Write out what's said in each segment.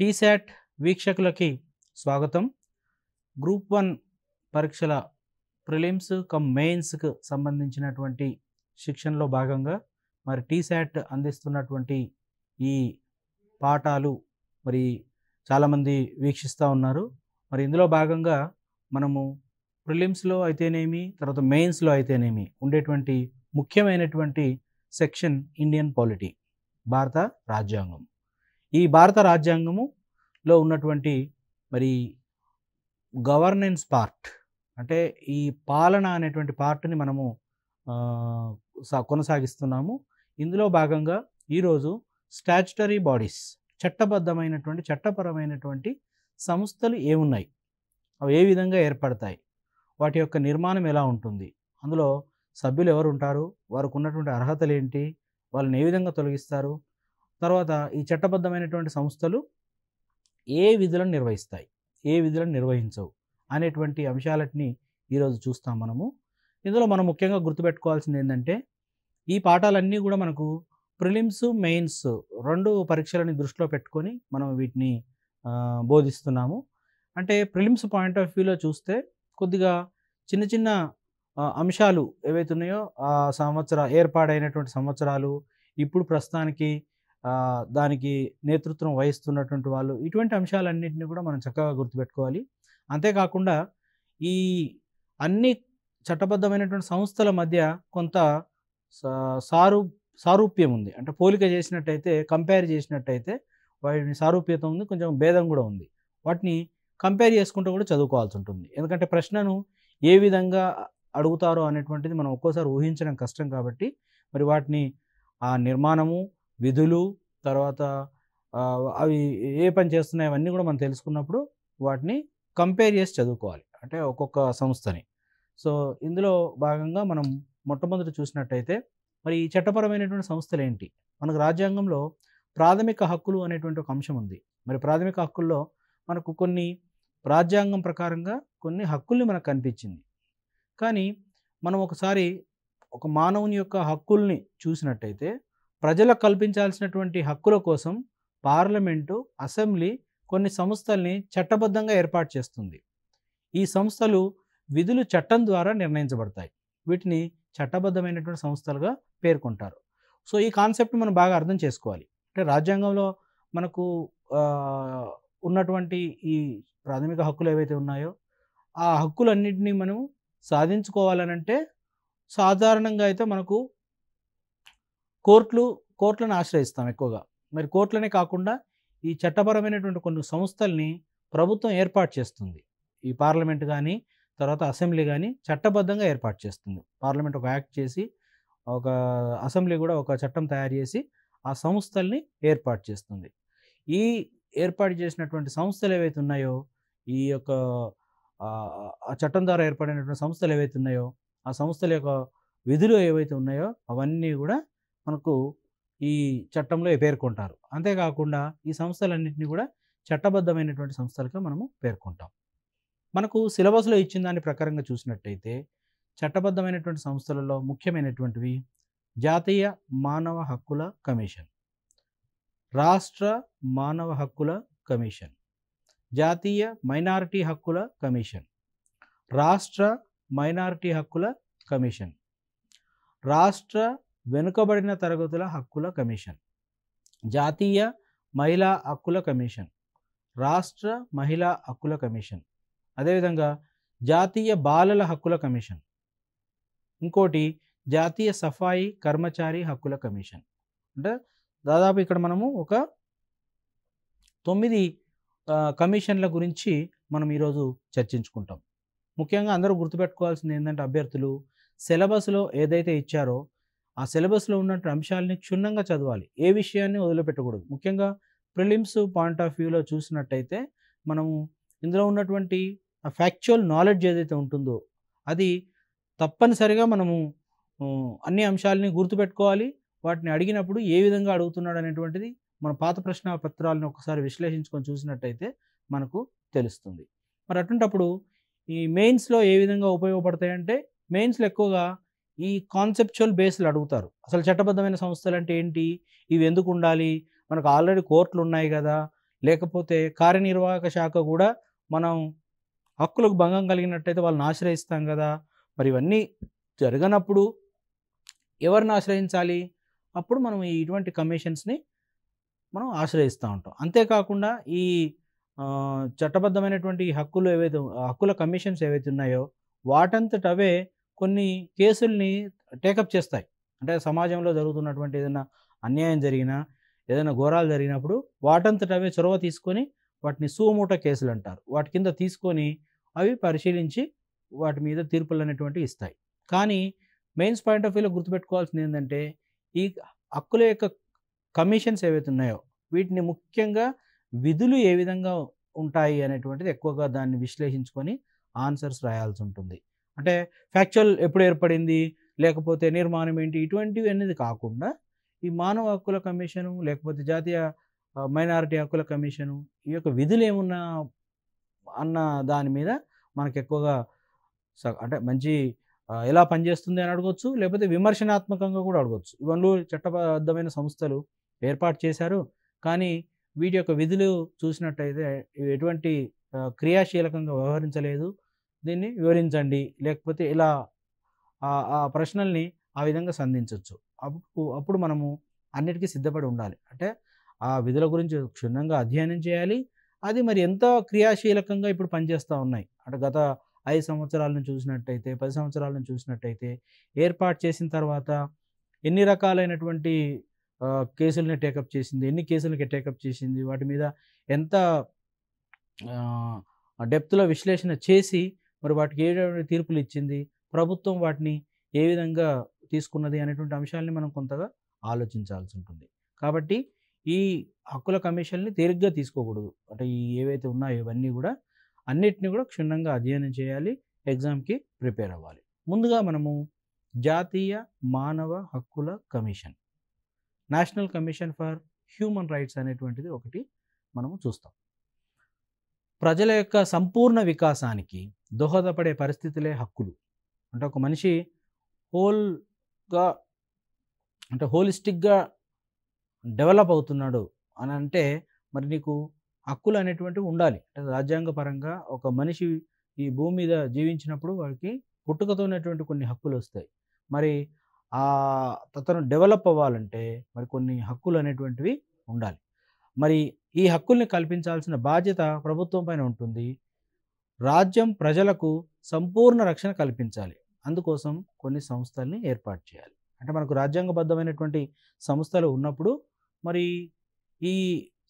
టీశాట్ వీక్షకులకి స్వాగతం group one పరీక్షల ప్రిలిమ్స్ కమ్ మెయిన్స్కు సంబంధించినటువంటి శిక్షణలో భాగంగా మరి టీశాట్ అందిస్తున్నటువంటి ఈ పాఠాలు మరి చాలామంది వీక్షిస్తూ ఉన్నారు మరి ఇందులో భాగంగా మనము ప్రిలిమ్స్లో అయితేనేమి తర్వాత మెయిన్స్లో అయితేనేమి ఉండేటువంటి ముఖ్యమైనటువంటి సెక్షన్ ఇండియన్ పాలిటీ భారత రాజ్యాంగం ఈ భారత రాజ్యాంగములో ఉన్నటువంటి మరి గవర్నెన్స్ పార్ట్ అంటే ఈ పాలన అనేటువంటి పార్ట్ని మనము కొనసాగిస్తున్నాము ఇందులో భాగంగా ఈరోజు స్టాచ్యుటరీ బాడీస్ చట్టబద్ధమైనటువంటి చట్టపరమైనటువంటి సంస్థలు ఏమున్నాయి అవి ఏ విధంగా ఏర్పడతాయి వాటి యొక్క నిర్మాణం ఎలా ఉంటుంది అందులో సభ్యులు ఎవరు ఉంటారు వారికి ఉన్నటువంటి అర్హతలు ఏంటి వాళ్ళని ఏ విధంగా తొలగిస్తారు తర్వాత ఈ చట్టబద్ధమైనటువంటి సంస్థలు ఏ విధులను నిర్వహిస్తాయి ఏ విధులను నిర్వహించవు అనేటువంటి అంశాలన్నీ ఈరోజు చూస్తాం మనము ఇందులో మనం ముఖ్యంగా గుర్తుపెట్టుకోవాల్సింది ఏంటంటే ఈ పాఠాలన్నీ కూడా మనకు ప్రిలిమ్స్ మెయిన్స్ రెండు పరీక్షలని దృష్టిలో పెట్టుకొని మనం వీటిని బోధిస్తున్నాము అంటే ప్రిలిమ్స్ పాయింట్ ఆఫ్ వ్యూలో చూస్తే కొద్దిగా చిన్న చిన్న అంశాలు ఏవైతున్నాయో ఆ సంవత్సర ఏర్పాడైనటువంటి సంవత్సరాలు ఇప్పుడు ప్రస్తుతానికి దానికి నేతృత్వం వహిస్తున్నటువంటి వాళ్ళు ఇటువంటి అంశాలన్నింటినీ కూడా మనం చక్కగా గుర్తుపెట్టుకోవాలి అంతేకాకుండా ఈ అన్ని చట్టబద్ధమైనటువంటి సంస్థల మధ్య కొంత సారూ సారూప్యం ఉంది అంటే పోలిక చేసినట్టయితే కంపేర్ చేసినట్టయితే వాటిని సారూప్యత ఉంది కొంచెం భేదం కూడా ఉంది వాటిని కంపేర్ చేసుకుంటూ కూడా చదువుకోవాల్సి ఉంటుంది ఎందుకంటే ప్రశ్నను ఏ విధంగా అడుగుతారో అనేటువంటిది మనం ఒక్కోసారి ఊహించడం కష్టం కాబట్టి మరి వాటిని ఆ నిర్మాణము విధులు తర్వాత అవి ఏ పని చేస్తున్నాయి అవన్నీ కూడా మనం తెలుసుకున్నప్పుడు వాటిని కంపేర్ చేసి చదువుకోవాలి అంటే ఒక్కొక్క సంస్థని సో ఇందులో భాగంగా మనం మొట్టమొదటి చూసినట్టయితే మరి ఈ చట్టపరమైనటువంటి సంస్థలు ఏంటి మనకు రాజ్యాంగంలో ప్రాథమిక హక్కులు అనేటువంటి ఒక అంశం ఉంది మరి ప్రాథమిక హక్కుల్లో మనకు కొన్ని రాజ్యాంగం ప్రకారంగా కొన్ని హక్కుల్ని మనకు కనిపించింది కానీ మనం ఒకసారి ఒక మానవుని యొక్క హక్కుల్ని చూసినట్టయితే ప్రజలకు కల్పించాల్సినటువంటి హక్కుల కోసం పార్లమెంటు అసెంబ్లీ కొన్ని సంస్థల్ని చట్టబద్ధంగా ఏర్పాటు చేస్తుంది ఈ సంస్థలు విధులు చట్టం ద్వారా నిర్ణయించబడతాయి వీటిని చట్టబద్ధమైనటువంటి సంస్థలుగా పేర్కొంటారు సో ఈ కాన్సెప్ట్ మనం బాగా అర్థం చేసుకోవాలి అంటే రాజ్యాంగంలో మనకు ఉన్నటువంటి ఈ ప్రాథమిక హక్కులు ఏవైతే ఉన్నాయో ఆ హక్కులన్నింటినీ మనం సాధించుకోవాలనంటే సాధారణంగా అయితే మనకు కోర్టులు కోర్టులను ఆశ్రయిస్తాం ఎక్కువగా మరి కోర్టులనే కాకుండా ఈ చట్టపరమైనటువంటి కొన్ని సంస్థల్ని ప్రభుత్వం ఏర్పాటు చేస్తుంది ఈ పార్లమెంట్ కానీ తర్వాత అసెంబ్లీ కానీ చట్టబద్ధంగా ఏర్పాటు చేస్తుంది పార్లమెంట్ ఒక యాక్ట్ చేసి ఒక అసెంబ్లీ కూడా ఒక చట్టం తయారు చేసి ఆ సంస్థల్ని ఏర్పాటు చేస్తుంది ఈ ఏర్పాటు చేసినటువంటి సంస్థలు ఏవైతే ఉన్నాయో ఈ యొక్క ఆ చట్టం ద్వారా ఏర్పడినటువంటి సంస్థలు ఏవైతే ఉన్నాయో ఆ సంస్థల యొక్క విధులు ఏవైతే ఉన్నాయో అవన్నీ కూడా మనకు ఈ చట్టంలో పేర్కొంటారు అంతేకాకుండా ఈ సంస్థలన్నింటినీ కూడా చట్టబద్ధమైనటువంటి సంస్థలుగా మనము పేర్కొంటాం మనకు సిలబస్లో ఇచ్చిన దాని ప్రకారంగా చూసినట్టయితే చట్టబద్ధమైనటువంటి సంస్థలలో ముఖ్యమైనటువంటివి జాతీయ మానవ హక్కుల కమిషన్ రాష్ట్ర మానవ హక్కుల కమిషన్ జాతీయ మైనారిటీ హక్కుల కమిషన్ రాష్ట్ర మైనారిటీ హక్కుల కమిషన్ రాష్ట్ర వెనుకబడిన తరగతుల హక్కుల కమిషన్ జాతీయ మహిళా హక్కుల కమిషన్ రాష్ట్ర మహిళా హక్కుల కమిషన్ అదేవిధంగా జాతీయ బాలల హక్కుల కమిషన్ ఇంకోటి జాతీయ సఫాయి కర్మచారి హక్కుల కమిషన్ అంటే దాదాపు ఇక్కడ మనము ఒక తొమ్మిది కమిషన్ల గురించి మనం ఈరోజు చర్చించుకుంటాం ముఖ్యంగా అందరూ గుర్తుపెట్టుకోవాల్సింది ఏంటంటే అభ్యర్థులు సిలబస్లో ఏదైతే ఇచ్చారో ఆ సిలబస్లో ఉన్నటువంటి అంశాలని క్షుణ్ణంగా చదవాలి ఏ విషయాన్ని వదిలిపెట్టకూడదు ముఖ్యంగా ప్రిలిమ్స్ పాయింట్ ఆఫ్ వ్యూలో చూసినట్టయితే మనము ఇందులో ఉన్నటువంటి ఫ్యాక్చువల్ నాలెడ్జ్ ఏదైతే ఉంటుందో అది తప్పనిసరిగా మనము అన్ని అంశాలని గుర్తుపెట్టుకోవాలి వాటిని అడిగినప్పుడు ఏ విధంగా అడుగుతున్నాడు అనేటువంటిది మన పాత ప్రశ్న పత్రాలను ఒకసారి విశ్లేషించుకొని చూసినట్టయితే మనకు తెలుస్తుంది మరి అటువంటప్పుడు ఈ మెయిన్స్లో ఏ విధంగా ఉపయోగపడతాయంటే మెయిన్స్లో ఎక్కువగా ఈ కాన్సెప్చువల్ బేస్లు అడుగుతారు అసలు చట్టబద్ధమైన సంస్థలు అంటే ఏంటి ఇవి ఎందుకు ఉండాలి మనకు ఆల్రెడీ కోర్టులు ఉన్నాయి కదా లేకపోతే కార్యనిర్వాహక శాఖ కూడా మనం హక్కులకు భంగం కలిగినట్టయితే వాళ్ళని ఆశ్రయిస్తాం కదా మరి ఇవన్నీ జరగనప్పుడు ఎవరిని ఆశ్రయించాలి అప్పుడు మనం ఈ ఇటువంటి కమిషన్స్ని మనం ఆశ్రయిస్తూ ఉంటాం అంతేకాకుండా ఈ చట్టబద్ధమైనటువంటి హక్కులు ఏవైతే హక్కుల కమిషన్స్ ఏవైతే ఉన్నాయో వాటంతట అవే కొన్ని కేసుల్ని టేకప్ చేస్తాయి అంటే సమాజంలో జరుగుతున్నటువంటి ఏదైనా అన్యాయం జరిగినా ఏదైనా ఘోరాలు జరిగినప్పుడు వాటంతటవే చొరవ తీసుకొని వాటిని సూమూట కేసులు అంటారు వాటి కింద తీసుకొని అవి పరిశీలించి వాటి మీద తీర్పులు అనేటువంటివి ఇస్తాయి కానీ మెయిన్స్ పాయింట్ ఆఫ్ వ్యూలో గుర్తుపెట్టుకోవాల్సింది ఏంటంటే ఈ హక్కుల యొక్క కమిషన్స్ ఏవైతే ఉన్నాయో వీటిని ముఖ్యంగా విధులు ఏ విధంగా ఉంటాయి అనేటువంటిది ఎక్కువగా దాన్ని విశ్లేషించుకొని ఆన్సర్స్ రాయాల్సి ఉంటుంది అంటే ఫ్యాక్చువల్ ఎప్పుడు ఏర్పడింది లేకపోతే నిర్మాణం ఏంటి ఇటువంటివి అనేది కాకుండా ఈ మానవ హక్కుల కమిషను లేకపోతే జాతీయ మైనారిటీ హక్కుల కమిషను ఈ యొక్క విధులు ఏమున్నా అన్న దాని మీద మనకు ఎక్కువగా అంటే మంచి ఎలా పనిచేస్తుంది అని అడగవచ్చు లేకపోతే విమర్శనాత్మకంగా కూడా అడగవచ్చు ఇవన్నీ చట్టబద్ధమైన సంస్థలు ఏర్పాటు చేశారు కానీ వీటి యొక్క విధులు చూసినట్టయితే ఎటువంటి క్రియాశీలకంగా వ్యవహరించలేదు దీన్ని వివరించండి లేకపోతే ఇలా ఆ ప్రశ్నల్ని ఆ విధంగా సంధించవచ్చు అప్పుడు అప్పుడు మనము అన్నిటికీ సిద్ధపడి ఉండాలి అంటే ఆ విధుల గురించి క్షుణ్ణంగా అధ్యయనం చేయాలి అది మరి ఎంతో క్రియాశీలకంగా ఇప్పుడు పనిచేస్తూ ఉన్నాయి అంటే గత ఐదు సంవత్సరాలను చూసినట్టయితే పది సంవత్సరాలను చూసినట్టయితే ఏర్పాటు చేసిన తర్వాత ఎన్ని రకాలైనటువంటి కేసులని టేకప్ చేసింది ఎన్ని కేసులకి టేకప్ చేసింది వాటి మీద ఎంత డెప్త్లో విశ్లేషణ చేసి మరి వాటికి ఏ తీర్పులు ఇచ్చింది ప్రభుత్వం వాటిని ఏ విధంగా తీసుకున్నది అనేటువంటి అంశాలని మనం కొంతగా ఆలోచించాల్సి ఉంటుంది కాబట్టి ఈ హక్కుల కమిషన్ని తేలిగ్గా తీసుకోకూడదు అంటే ఈ ఏవైతే ఉన్నాయో ఇవన్నీ కూడా అన్నిటిని కూడా క్షుణ్ణంగా అధ్యయనం చేయాలి ఎగ్జామ్కి ప్రిపేర్ అవ్వాలి ముందుగా మనము జాతీయ మానవ హక్కుల commission national commission for human rights అనేటువంటిది ఒకటి మనము చూస్తాం ప్రజల యొక్క సంపూర్ణ వికాసానికి దోహదపడే పరిస్థితులే హక్కులు అంటే ఒక మనిషి హోల్గా అంటే హోలిస్టిక్గా డెవలప్ అవుతున్నాడు అని అంటే మరి నీకు హక్కులు అనేటువంటివి ఉండాలి అంటే రాజ్యాంగపరంగా ఒక మనిషి ఈ భూమి మీద జీవించినప్పుడు వాడికి పుట్టుకతో ఉన్నటువంటి కొన్ని హక్కులు వస్తాయి మరి ఆ తను డెవలప్ అవ్వాలంటే మరి కొన్ని హక్కులు అనేటువంటివి ఉండాలి మరి ఈ హక్కుల్ని కల్పించాల్సిన బాధ్యత ప్రభుత్వం పైన ఉంటుంది రాజ్యం ప్రజలకు సంపూర్ణ రక్షణ కల్పించాలి అందుకోసం కొన్ని సంస్థల్ని ఏర్పాటు చేయాలి అంటే మనకు రాజ్యాంగబద్ధమైనటువంటి సంస్థలు ఉన్నప్పుడు మరి ఈ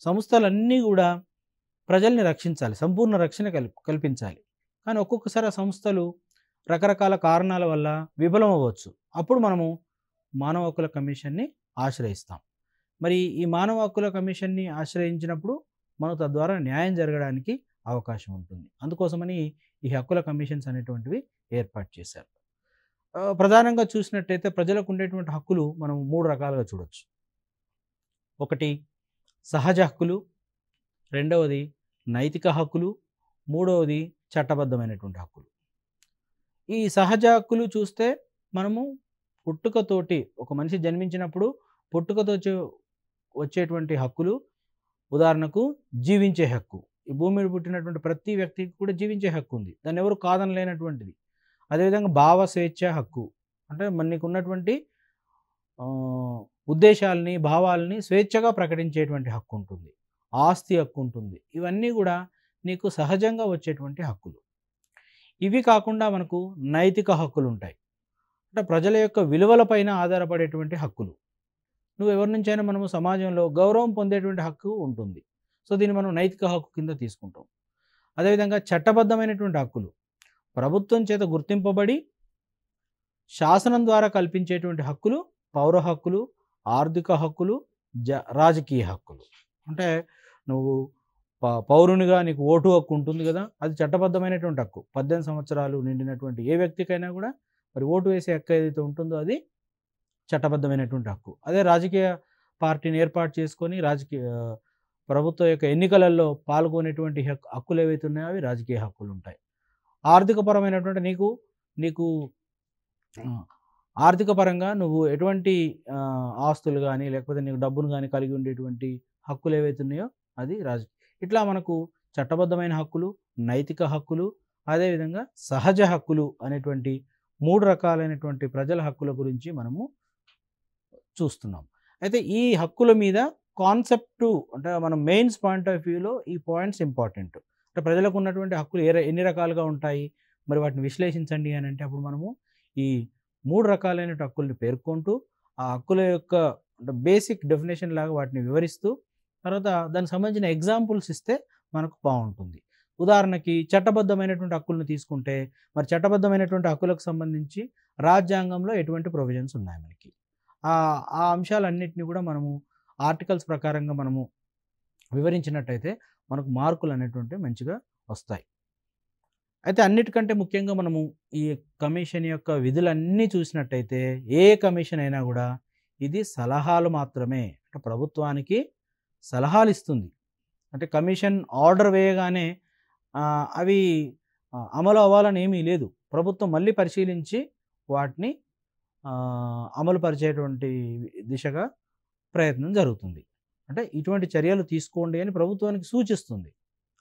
సంస్థలన్నీ కూడా ప్రజల్ని రక్షించాలి సంపూర్ణ రక్షణ కల్పించాలి కానీ ఒక్కొక్కసారి సంస్థలు రకరకాల కారణాల వల్ల విఫలం అవ్వచ్చు అప్పుడు మనము మానవ హక్కుల కమిషన్ని ఆశ్రయిస్తాం మరి ఈ మానవ హక్కుల కమిషన్ని ఆశ్రయించినప్పుడు మనకు తద్వారా న్యాయం జరగడానికి అవకాశం ఉంటుంది అందుకోసమని ఈ హక్కుల కమిషన్స్ అనేటువంటివి ఏర్పాటు చేశారు ప్రధానంగా చూసినట్టయితే ప్రజలకు ఉండేటువంటి హక్కులు మనం మూడు రకాలుగా చూడవచ్చు ఒకటి సహజ హక్కులు రెండవది నైతిక హక్కులు మూడవది చట్టబద్ధమైనటువంటి హక్కులు ఈ సహజ హక్కులు చూస్తే మనము పుట్టుకతోటి ఒక మనిషి జన్మించినప్పుడు పుట్టుకతో వచ్చేటువంటి హక్కులు ఉదాహరణకు జీవించే హక్కు ఈ భూమి మీద పుట్టినటువంటి ప్రతి వ్యక్తికి కూడా జీవించే హక్కు ఉంది దాన్ని ఎవరు కాదనలేనటువంటిది అదేవిధంగా భావ స్వేచ్ఛ హక్కు అంటే మనకున్నటువంటి ఉద్దేశాలని భావాలని స్వేచ్ఛగా ప్రకటించేటువంటి హక్కు ఉంటుంది ఆస్తి హక్కు ఉంటుంది ఇవన్నీ కూడా నీకు సహజంగా వచ్చేటువంటి హక్కులు ఇవి కాకుండా మనకు నైతిక హక్కులు ఉంటాయి అంటే ప్రజల యొక్క విలువలపైన ఆధారపడేటువంటి హక్కులు నువ్వు ఎవరి నుంచైనా మనము సమాజంలో గౌరవం పొందేటువంటి హక్కు ఉంటుంది సో దీన్ని మనం నైతిక హక్కు కింద తీసుకుంటాం అదేవిధంగా చట్టబద్ధమైనటువంటి హక్కులు ప్రభుత్వం చేత గుర్తింపబడి శాసనం ద్వారా కల్పించేటువంటి హక్కులు పౌర హక్కులు ఆర్థిక హక్కులు జ రాజకీయ హక్కులు అంటే నువ్వు పౌరునిగా నీకు ఓటు హక్కు ఉంటుంది కదా అది చట్టబద్ధమైనటువంటి హక్కు పద్దెనిమిది సంవత్సరాలు నిండినటువంటి ఏ వ్యక్తికైనా కూడా మరి ఓటు వేసే హక్కు ఏదైతే ఉంటుందో అది చట్టబద్ధమైనటువంటి హక్కు అదే రాజకీయ పార్టీని ఏర్పాటు చేసుకొని రాజకీయ ప్రభుత్వం యొక్క ఎన్నికలలో పాల్గొనేటువంటి హక్కులు ఏవైతే ఉన్నాయో అవి రాజకీయ హక్కులు ఉంటాయి ఆర్థికపరమైనటువంటి నీకు నీకు ఆర్థిక పరంగా నువ్వు ఎటువంటి ఆస్తులు కానీ లేకపోతే నీకు డబ్బును కానీ కలిగి ఉండేటువంటి హక్కులు ఏవైతే ఉన్నాయో అది రాజకీయ ఇట్లా మనకు చట్టబద్ధమైన హక్కులు నైతిక హక్కులు అదేవిధంగా సహజ హక్కులు అనేటువంటి మూడు రకాలైనటువంటి ప్రజల హక్కుల గురించి మనము చూస్తున్నాం అయితే ఈ హక్కుల మీద కాన్సెప్ట్ టు అంటే మనం మెయిన్స్ పాయింట్ ఆఫ్ వ్యూలో ఈ పాయింట్స్ ఇంపార్టెంట్ అంటే ప్రజలకు ఉన్నటువంటి హక్కులు ఏ ఎన్ని రకాలుగా ఉంటాయి మరి వాటిని విశ్లేషించండి అని అంటే అప్పుడు మనము ఈ మూడు రకాలైన హక్కుల్ని పేర్కొంటూ ఆ హక్కుల యొక్క బేసిక్ డెఫినేషన్ లాగా వాటిని వివరిస్తూ తర్వాత దానికి సంబంధించిన ఎగ్జాంపుల్స్ ఇస్తే మనకు బాగుంటుంది ఉదాహరణకి చట్టబద్ధమైనటువంటి హక్కులను తీసుకుంటే మరి చట్టబద్ధమైనటువంటి హక్కులకు సంబంధించి రాజ్యాంగంలో ఎటువంటి ప్రొవిజన్స్ ఉన్నాయి మనకి ఆ అంశాలన్నింటినీ కూడా మనము ఆర్టికల్స్ ప్రకారంగా మనము వివరించినట్టయితే మనకు మార్కులు అనేటువంటివి మంచిగా వస్తాయి అయితే అన్నిటికంటే ముఖ్యంగా మనము ఈ కమిషన్ యొక్క విధులన్నీ చూసినట్టయితే ఏ కమిషన్ అయినా కూడా ఇది సలహాలు మాత్రమే అంటే ప్రభుత్వానికి సలహాలు ఇస్తుంది అంటే కమిషన్ ఆర్డర్ వేయగానే అవి అమలు అవ్వాలని ఏమీ లేదు ప్రభుత్వం మళ్ళీ పరిశీలించి వాటిని అమలు పరిచేటువంటి దిశగా ప్రయత్నం జరుగుతుంది అంటే ఇటువంటి చర్యలు తీసుకోండి అని ప్రభుత్వానికి సూచిస్తుంది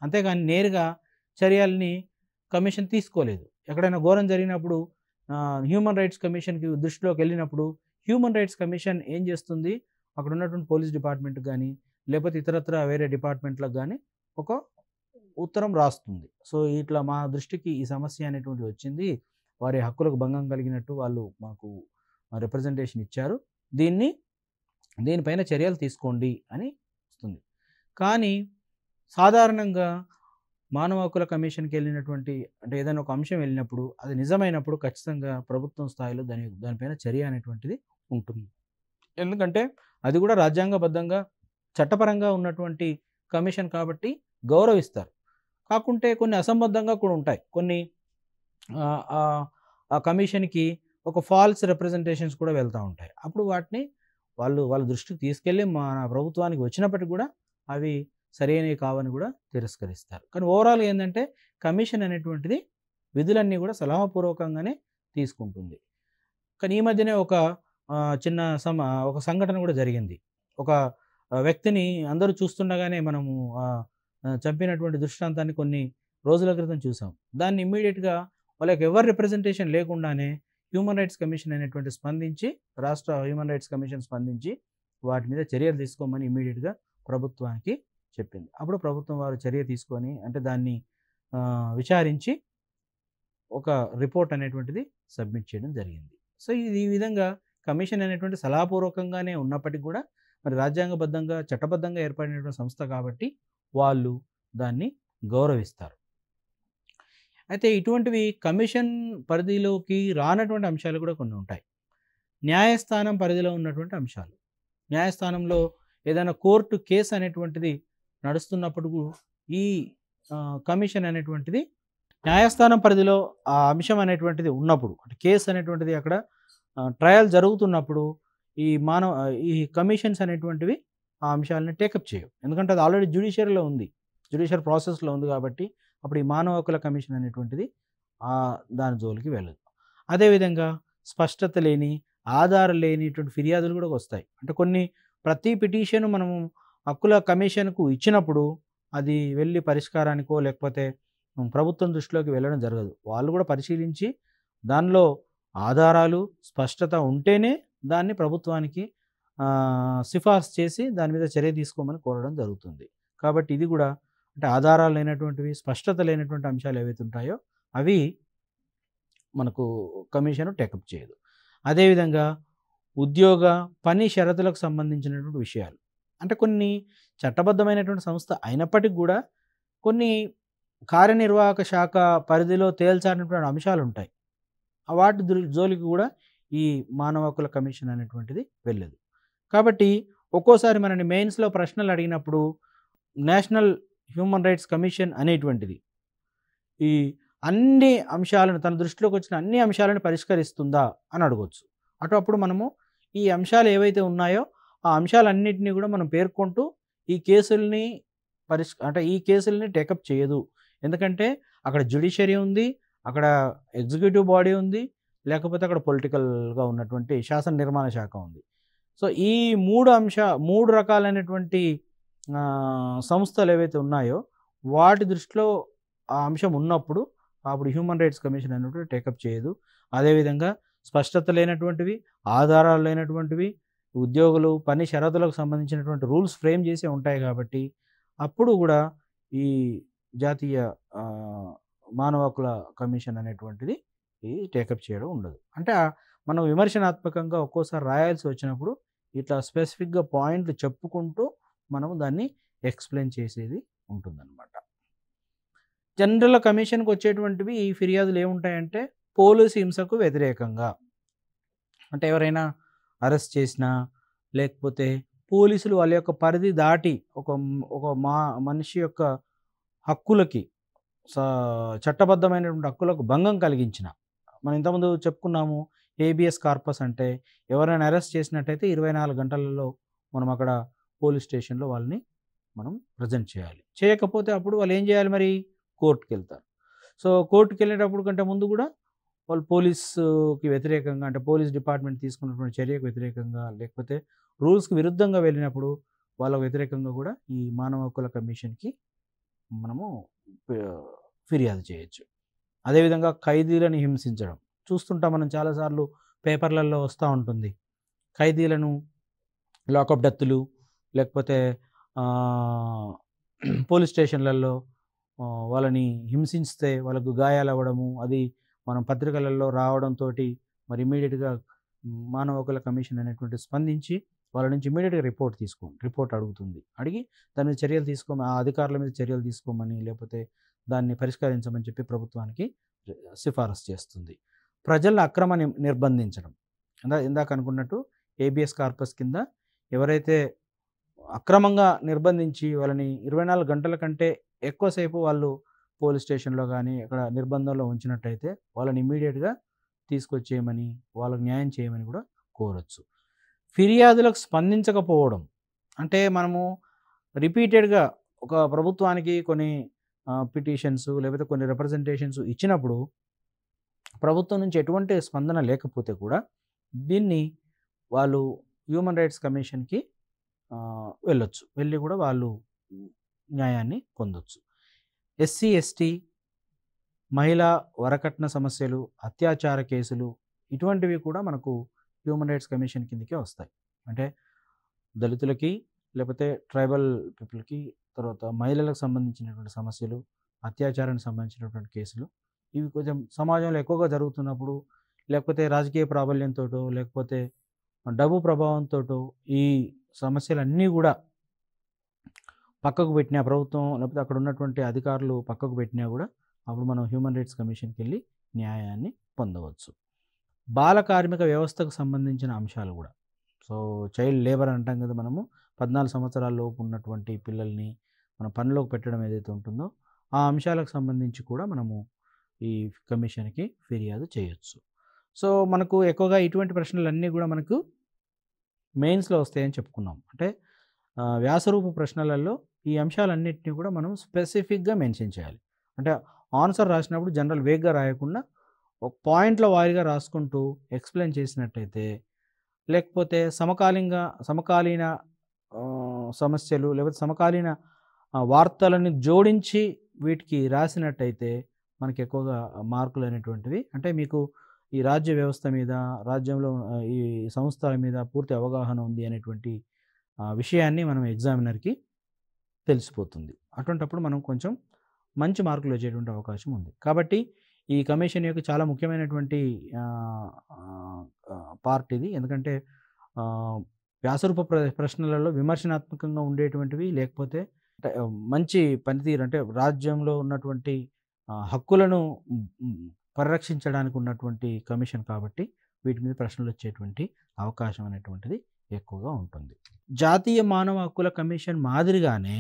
అంతేగాని నేరుగా చర్యల్ని కమిషన్ తీసుకోలేదు ఎక్కడైనా ఘోరం జరిగినప్పుడు హ్యూమన్ రైట్స్ కమిషన్కి దృష్టిలోకి వెళ్ళినప్పుడు హ్యూమన్ రైట్స్ కమిషన్ ఏం చేస్తుంది అక్కడ ఉన్నటువంటి పోలీస్ డిపార్ట్మెంట్ కానీ లేకపోతే ఇతరత్ర వేరే డిపార్ట్మెంట్లకు కానీ ఒక ఉత్తరం రాస్తుంది సో ఇట్లా మా దృష్టికి ఈ సమస్య అనేటువంటి వచ్చింది వారి హక్కులకు భంగం కలిగినట్టు వాళ్ళు మాకు రిప్రజెంటేషన్ ఇచ్చారు దీన్ని దీనిపైన చర్యలు తీసుకోండి అని వస్తుంది కానీ సాధారణంగా మానవ హక్కుల కమిషన్కి వెళ్ళినటువంటి అంటే ఏదైనా ఒక అంశం వెళ్ళినప్పుడు అది నిజమైనప్పుడు ఖచ్చితంగా ప్రభుత్వం స్థాయిలో దాని దానిపైన చర్య అనేటువంటిది ఉంటుంది ఎందుకంటే అది కూడా రాజ్యాంగబద్ధంగా చట్టపరంగా ఉన్నటువంటి కమిషన్ కాబట్టి గౌరవిస్తారు కాకుంటే కొన్ని అసంబద్ధంగా కూడా ఉంటాయి కొన్ని ఆ కమిషన్కి ఒక ఫాల్స్ రిప్రజెంటేషన్స్ కూడా వెళ్తూ ఉంటాయి అప్పుడు వాటిని వాళ్ళు వాళ్ళ దృష్టికి తీసుకెళ్ళి మన ప్రభుత్వానికి వచ్చినప్పటికీ కూడా అవి సరైనవి కావని కూడా తిరస్కరిస్తారు కానీ ఓవరాల్ ఏంటంటే కమిషన్ అనేటువంటిది విధులన్నీ కూడా సలహాపూర్వకంగానే తీసుకుంటుంది కానీ ఈ మధ్యనే ఒక చిన్న సమ ఒక సంఘటన కూడా జరిగింది ఒక వ్యక్తిని అందరూ చూస్తుండగానే మనము చంపినటువంటి దృష్టాంతాన్ని కొన్ని రోజుల క్రితం చూసాం దాన్ని ఇమ్మీడియట్గా వాళ్ళకి ఎవరు రిప్రజెంటేషన్ లేకుండానే హ్యూమన్ రైట్స్ కమిషన్ అనేటువంటి స్పందించి రాష్ట్ర హ్యూమన్ రైట్స్ కమిషన్ స్పందించి వాటి మీద చర్యలు తీసుకోమని ఇమీడియట్గా ప్రభుత్వానికి చెప్పింది అప్పుడు ప్రభుత్వం వారు చర్య తీసుకొని అంటే దాన్ని విచారించి ఒక రిపోర్ట్ అనేటువంటిది సబ్మిట్ చేయడం జరిగింది సో ఇది ఈ విధంగా కమిషన్ అనేటువంటి సలహాపూర్వకంగానే ఉన్నప్పటికీ కూడా మరి రాజ్యాంగబద్ధంగా చట్టబద్ధంగా ఏర్పడినటువంటి సంస్థ కాబట్టి వాళ్ళు దాన్ని గౌరవిస్తారు అయితే ఇటువంటివి కమిషన్ పరిధిలోకి రానటువంటి అంశాలు కూడా కొన్ని ఉంటాయి న్యాయస్థానం పరిధిలో ఉన్నటువంటి అంశాలు న్యాయస్థానంలో ఏదైనా కోర్టు కేసు అనేటువంటిది నడుస్తున్నప్పుడు ఈ కమిషన్ అనేటువంటిది న్యాయస్థానం పరిధిలో ఆ అంశం అనేటువంటిది ఉన్నప్పుడు అంటే కేసు అనేటువంటిది అక్కడ ట్రయల్ జరుగుతున్నప్పుడు ఈ మానవ ఈ కమిషన్స్ అనేటువంటివి ఆ అంశాలను టేకప్ చేయవు ఎందుకంటే అది ఆల్రెడీ జ్యుడిషియర్లో ఉంది జ్యుడిషియర్ ప్రాసెస్లో ఉంది కాబట్టి అప్పుడు ఈ మానవ హక్కుల కమిషన్ అనేటువంటిది దాని జోలికి వెళ్ళదు అదేవిధంగా స్పష్టత లేని ఆధారం లేనిటువంటి ఫిర్యాదులు కూడా వస్తాయి అంటే కొన్ని ప్రతి పిటిషన్ మనము హక్కుల కమిషన్కు ఇచ్చినప్పుడు అది వెళ్ళి పరిష్కారానికో లేకపోతే ప్రభుత్వం దృష్టిలోకి వెళ్ళడం జరగదు వాళ్ళు కూడా పరిశీలించి దానిలో ఆధారాలు స్పష్టత ఉంటేనే దాన్ని ప్రభుత్వానికి సిఫార్సు చేసి దాని మీద చర్య తీసుకోమని కోరడం జరుగుతుంది కాబట్టి ఇది కూడా అంటే ఆధారాలు లేనటువంటివి స్పష్టత లేనటువంటి అంశాలు ఏవైతే ఉంటాయో అవి మనకు కమిషన్ టేకప్ చేయదు అదేవిధంగా ఉద్యోగ పని షరతులకు సంబంధించినటువంటి విషయాలు అంటే కొన్ని చట్టబద్ధమైనటువంటి సంస్థ అయినప్పటికీ కూడా కొన్ని కార్యనిర్వాహక శాఖ పరిధిలో తేల్చాల్సినటువంటి అంశాలు ఉంటాయి వాటి జోలికి కూడా ఈ మానవ హక్కుల కమిషన్ అనేటువంటిది వెళ్ళదు కాబట్టి ఒక్కోసారి మనని మెయిన్స్లో ప్రశ్నలు అడిగినప్పుడు నేషనల్ హ్యూమన్ రైట్స్ కమిషన్ అనేటువంటిది ఈ అన్ని అంశాలను తన దృష్టిలోకి వచ్చిన అన్ని అంశాలను పరిష్కరిస్తుందా అని అడగవచ్చు అటు అప్పుడు మనము ఈ అంశాలు ఏవైతే ఉన్నాయో ఆ అంశాలన్నింటినీ కూడా మనం పేర్కొంటూ ఈ కేసుల్ని పరిష్ అంటే ఈ కేసుల్ని టేకప్ చేయదు ఎందుకంటే అక్కడ జ్యుడిషియరీ ఉంది అక్కడ ఎగ్జిక్యూటివ్ బాడీ ఉంది లేకపోతే అక్కడ పొలిటికల్గా ఉన్నటువంటి శాసన నిర్మాణ శాఖ ఉంది సో ఈ మూడు అంశ మూడు రకాలైనటువంటి సంస్థలు ఏవైతే ఉన్నాయో వాటి దృష్టిలో ఆ అంశం ఉన్నప్పుడు అప్పుడు హ్యూమన్ రైట్స్ కమిషన్ అనేటువంటి టేకప్ చేయదు అదేవిధంగా స్పష్టత లేనటువంటివి ఆధారాలు లేనటువంటివి ఉద్యోగులు పని షరతులకు సంబంధించినటువంటి రూల్స్ ఫ్రేమ్ చేసే ఉంటాయి కాబట్టి అప్పుడు కూడా ఈ జాతీయ మానవ హక్కుల కమిషన్ అనేటువంటిది ఈ టేకప్ చేయడం ఉండదు అంటే మనం విమర్శనాత్మకంగా ఒక్కోసారి రాయాల్సి వచ్చినప్పుడు ఇట్లా స్పెసిఫిక్గా పాయింట్లు చెప్పుకుంటూ మనము దాన్ని ఎక్స్ప్లెయిన్ చేసేది ఉంటుందన్నమాట జనరల్ కమిషన్కి వచ్చేటువంటివి ఈ ఫిర్యాదులు ఏముంటాయంటే పోలీసు హింసకు వ్యతిరేకంగా అంటే ఎవరైనా అరెస్ట్ చేసినా లేకపోతే పోలీసులు వాళ్ళ యొక్క పరిధి దాటి ఒక ఒక మా మనిషి యొక్క హక్కులకి చట్టబద్ధమైనటువంటి హక్కులకు భంగం కలిగించిన మనం ఇంతకుముందు చెప్పుకున్నాము ఏబిఎస్ కార్పస్ అంటే ఎవరైనా అరెస్ట్ చేసినట్టయితే ఇరవై నాలుగు గంటలలో మనం అక్కడ పోలీస్ స్టేషన్లో వాళ్ళని మనం ప్రజెంట్ చేయాలి చేయకపోతే అప్పుడు వాళ్ళు ఏం చేయాలి మరి కోర్టుకి వెళ్తారు సో కోర్టుకి వెళ్ళేటప్పుడు కంటే ముందు కూడా వాళ్ళు పోలీసుకి వ్యతిరేకంగా అంటే పోలీస్ డిపార్ట్మెంట్ తీసుకున్నటువంటి చర్యకు వ్యతిరేకంగా లేకపోతే రూల్స్కి విరుద్ధంగా వెళ్ళినప్పుడు వాళ్ళకు వ్యతిరేకంగా కూడా ఈ మానవ హక్కుల కమిషన్కి మనము ఫిర్యాదు చేయొచ్చు అదేవిధంగా ఖైదీలను హింసించడం చూస్తుంటాం మనం చాలాసార్లు పేపర్లలో వస్తూ ఉంటుంది ఖైదీలను లాకప్ డత్తులు లేకపోతే పోలీస్ స్టేషన్లలో వాళ్ళని హింసిస్తే వాళ్ళకు గాయాలు అవ్వడము అది మనం పత్రికలలో రావడంతో మరి ఇమీడియట్గా మానవ హక్కుల కమిషన్ అనేటువంటి స్పందించి వాళ్ళ నుంచి ఇమీడియట్గా రిపోర్ట్ తీసుకో రిపోర్ట్ అడుగుతుంది అడిగి దాని మీద చర్యలు తీసుకోమని ఆ అధికారుల మీద చర్యలు తీసుకోమని లేకపోతే దాన్ని పరిష్కరించమని చెప్పి ప్రభుత్వానికి సిఫారసు చేస్తుంది ప్రజల అక్రమ నిర్బంధించడం ఇందాక అనుకున్నట్టు ఏబిఎస్ కార్పస్ కింద ఎవరైతే అక్రమంగా నిర్బంధించి వాళ్ళని ఇరవై నాలుగు గంటల కంటే ఎక్కువసేపు వాళ్ళు పోలీస్ స్టేషన్లో కానీ అక్కడ నిర్బంధంలో ఉంచినట్టయితే వాళ్ళని ఇమీడియట్గా తీసుకొచ్చేయమని వాళ్ళకు న్యాయం చేయమని కూడా కోరొచ్చు ఫిర్యాదులకు స్పందించకపోవడం అంటే మనము రిపీటెడ్గా ఒక ప్రభుత్వానికి కొన్ని పిటిషన్స్ లేకపోతే కొన్ని రిప్రజెంటేషన్స్ ఇచ్చినప్పుడు ప్రభుత్వం నుంచి ఎటువంటి స్పందన లేకపోతే కూడా దీన్ని వాళ్ళు హ్యూమన్ రైట్స్ కమిషన్కి వెళ్ళొచ్చు వెళ్ళి కూడా వాళ్ళు న్యాయాన్ని పొందొచ్చు ఎస్సీ ఎస్టీ మహిళా వరకట్న సమస్యలు అత్యాచార కేసులు ఇటువంటివి కూడా మనకు హ్యూమన్ రైట్స్ కమిషన్ కిందకే వస్తాయి అంటే దళితులకి లేకపోతే ట్రైబల్ పీపుల్కి తర్వాత మహిళలకు సంబంధించినటువంటి సమస్యలు అత్యాచారానికి సంబంధించినటువంటి కేసులు ఇవి కొంచెం సమాజంలో ఎక్కువగా జరుగుతున్నప్పుడు లేకపోతే రాజకీయ ప్రాబల్యంతో లేకపోతే డబ్బు ప్రభావంతో ఈ సమస్యలన్నీ కూడా పక్కకు పెట్టినా ప్రభుత్వం లేకపోతే అక్కడ ఉన్నటువంటి అధికారులు పక్కకు పెట్టినా కూడా అప్పుడు మనం హ్యూమన్ రైట్స్ కమిషన్కి వెళ్ళి న్యాయాన్ని పొందవచ్చు బాల కార్మిక వ్యవస్థకు సంబంధించిన అంశాలు కూడా సో చైల్డ్ లేబర్ అంటాం కదా మనము పద్నాలుగు సంవత్సరాల లోపు ఉన్నటువంటి పిల్లల్ని మనం పనిలోకి పెట్టడం ఏదైతే ఉంటుందో ఆ అంశాలకు సంబంధించి కూడా మనము ఈ కమిషన్కి ఫిర్యాదు చేయొచ్చు సో మనకు ఎక్కువగా ఇటువంటి ప్రశ్నలన్నీ కూడా మనకు మెయిన్స్లో వస్తాయని చెప్పుకున్నాం అంటే వ్యాసరూప ప్రశ్నలలో ఈ అంశాలన్నింటినీ కూడా మనం స్పెసిఫిక్గా మెన్షన్ చేయాలి అంటే ఆన్సర్ రాసినప్పుడు జనరల్ వేగ్గా రాయకుండా ఒక పాయింట్ల వారీగా రాసుకుంటూ ఎక్స్ప్లెయిన్ చేసినట్టయితే లేకపోతే సమకాలీనంగా సమకాలీన సమస్యలు లేకపోతే సమకాలీన వార్తలని జోడించి వీటికి రాసినట్టయితే మనకి ఎక్కువగా మార్కులు అనేటువంటివి అంటే మీకు ఈ రాజ్య వ్యవస్థ మీద రాజ్యంలో ఈ సంస్థల మీద పూర్తి అవగాహన ఉంది అనేటువంటి విషయాన్ని మనం ఎగ్జామినర్కి తెలిసిపోతుంది అటువంటప్పుడు మనం కొంచెం మంచి మార్కులు వచ్చేటువంటి అవకాశం ఉంది కాబట్టి ఈ కమిషన్ యొక్క చాలా ముఖ్యమైనటువంటి పార్ట్ ఇది ఎందుకంటే వ్యాసరూప ప్రశ్నలలో విమర్శనాత్మకంగా ఉండేటువంటివి లేకపోతే మంచి పనితీరు అంటే రాజ్యంలో ఉన్నటువంటి హక్కులను పరిరక్షించడానికి ఉన్నటువంటి కమిషన్ కాబట్టి వీటి మీద ప్రశ్నలు వచ్చేటువంటి అవకాశం అనేటువంటిది ఎక్కువగా ఉంటుంది జాతీయ మానవ హక్కుల కమిషన్ మాదిరిగానే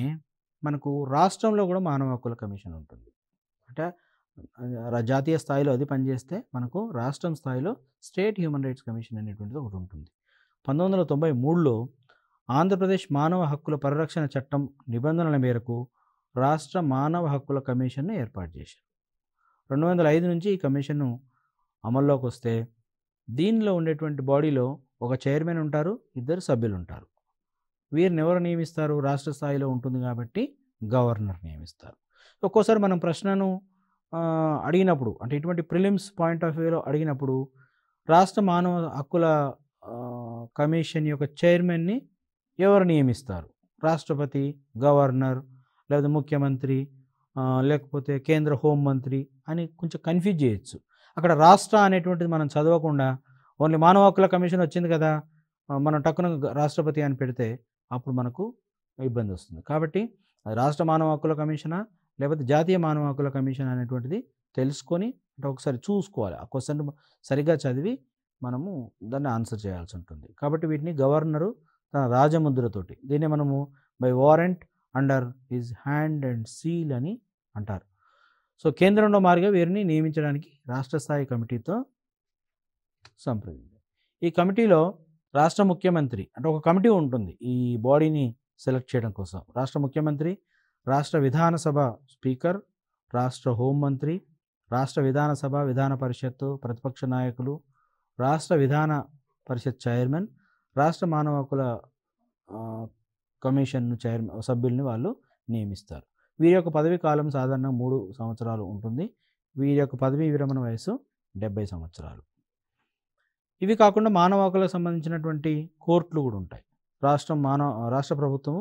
మనకు రాష్ట్రంలో కూడా మానవ హక్కుల కమిషన్ ఉంటుంది అంటే జాతీయ స్థాయిలో అది పనిచేస్తే మనకు రాష్ట్రం స్థాయిలో స్టేట్ హ్యూమన్ రైట్స్ కమిషన్ అనేటువంటిది ఒకటి ఉంటుంది పంతొమ్మిది వందల తొంభై మూడులో ఆంధ్రప్రదేశ్ మానవ హక్కుల పరిరక్షణ చట్టం నిబంధనల మేరకు రాష్ట్ర మానవ హక్కుల కమిషన్ను ఏర్పాటు చేశారు రెండు వందల ఐదు నుంచి ఈ కమిషన్ను అమల్లోకి వస్తే దీనిలో ఉండేటువంటి బాడీలో ఒక చైర్మన్ ఉంటారు ఇద్దరు సభ్యులు ఉంటారు వీరిని ఎవరు నియమిస్తారు రాష్ట్ర స్థాయిలో ఉంటుంది కాబట్టి గవర్నర్ నియమిస్తారు ఒక్కోసారి మనం ప్రశ్నను అడిగినప్పుడు అంటే ఇటువంటి ప్రిలిమ్స్ పాయింట్ ఆఫ్ వ్యూలో అడిగినప్పుడు రాష్ట్ర మానవ హక్కుల కమిషన్ యొక్క చైర్మన్ని ఎవరు నియమిస్తారు రాష్ట్రపతి గవర్నర్ లేదా ముఖ్యమంత్రి లేకపోతే కేంద్ర హోంమంత్రి అని కొంచెం కన్ఫ్యూజ్ చేయొచ్చు అక్కడ రాష్ట్ర అనేటువంటిది మనం చదవకుండా ఓన్లీ మానవ హక్కుల కమిషన్ వచ్చింది కదా మనం టక్కున రాష్ట్రపతి అని పెడితే అప్పుడు మనకు ఇబ్బంది వస్తుంది కాబట్టి రాష్ట్ర మానవ హక్కుల కమిషనా లేకపోతే జాతీయ మానవ హక్కుల కమిషన్ అనేటువంటిది తెలుసుకొని అంటే ఒకసారి చూసుకోవాలి ఆ క్వశ్చన్ సరిగ్గా చదివి మనము దాన్ని ఆన్సర్ చేయాల్సి ఉంటుంది కాబట్టి వీటిని గవర్నరు తన రాజముద్రతోటి దీన్ని మనము by warrant under his hand and seal అని అంటారు సో కేంద్రంలో మారిగా వీరిని నియమించడానికి రాష్ట్ర స్థాయి కమిటీతో సంప్రదించారు ఈ కమిటీలో రాష్ట్ర ముఖ్యమంత్రి అంటే ఒక కమిటీ ఉంటుంది ఈ బాడీని సెలెక్ట్ చేయడం కోసం రాష్ట్ర ముఖ్యమంత్రి రాష్ట్ర విధానసభ స్పీకర్ రాష్ట్ర హోంమంత్రి రాష్ట్ర విధానసభ విధాన పరిషత్తు ప్రతిపక్ష నాయకులు రాష్ట్ర విధాన పరిషత్ చైర్మన్ రాష్ట్ర మానవ హక్కుల కమిషన్ చైర్మన్ సభ్యుల్ని వాళ్ళు నియమిస్తారు వీరి యొక్క పదవీ కాలం సాధారణ మూడు సంవత్సరాలు ఉంటుంది వీరి యొక్క పదవీ విరమణ వయసు డెబ్బై సంవత్సరాలు ఇవి కాకుండా మానవ హక్కులకు సంబంధించినటువంటి కోర్టులు కూడా ఉంటాయి రాష్ట్రం మానవ రాష్ట్ర ప్రభుత్వం